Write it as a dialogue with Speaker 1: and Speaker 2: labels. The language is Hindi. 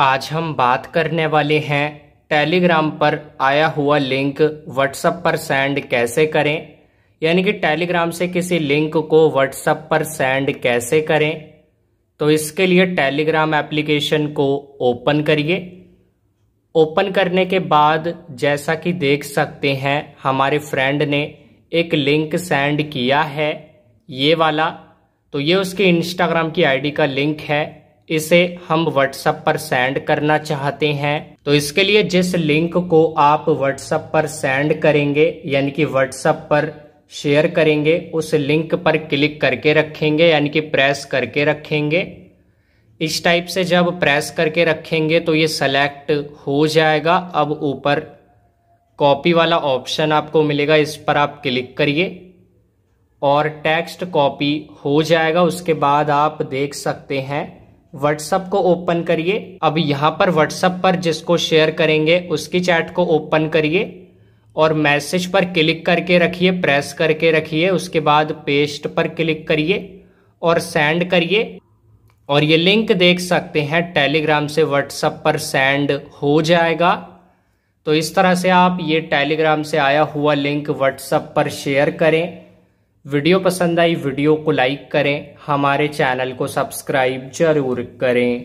Speaker 1: आज हम बात करने वाले हैं टेलीग्राम पर आया हुआ लिंक व्हाट्सएप पर सेंड कैसे करें यानी कि टेलीग्राम से किसी लिंक को व्हाट्सएप पर सेंड कैसे करें तो इसके लिए टेलीग्राम एप्लीकेशन को ओपन करिए ओपन करने के बाद जैसा कि देख सकते हैं हमारे फ्रेंड ने एक लिंक सेंड किया है ये वाला तो ये उसके इंस्टाग्राम की आईडी का लिंक है इसे हम व्हाट्सएप पर सेंड करना चाहते हैं तो इसके लिए जिस लिंक को आप व्हाट्सएप पर सेंड करेंगे यानी कि व्हाट्सएप पर शेयर करेंगे उस लिंक पर क्लिक करके रखेंगे यानी कि प्रेस करके रखेंगे इस टाइप से जब प्रेस करके रखेंगे तो ये सेलेक्ट हो जाएगा अब ऊपर कॉपी वाला ऑप्शन आपको मिलेगा इस पर आप क्लिक करिए और टेक्स्ट कॉपी हो जाएगा उसके बाद आप देख सकते हैं व्हाट्सअप को ओपन करिए अब यहाँ पर व्हाट्सअप पर जिसको शेयर करेंगे उसकी चैट को ओपन करिए और मैसेज पर क्लिक करके रखिए प्रेस करके रखिए उसके बाद पेस्ट पर क्लिक करिए और सेंड करिए और ये लिंक देख सकते हैं टेलीग्राम से व्हाट्सअप पर सेंड हो जाएगा तो इस तरह से आप ये टेलीग्राम से आया हुआ लिंक व्हाट्सअप पर शेयर करें वीडियो पसंद आई वीडियो को लाइक करें हमारे चैनल को सब्सक्राइब जरूर करें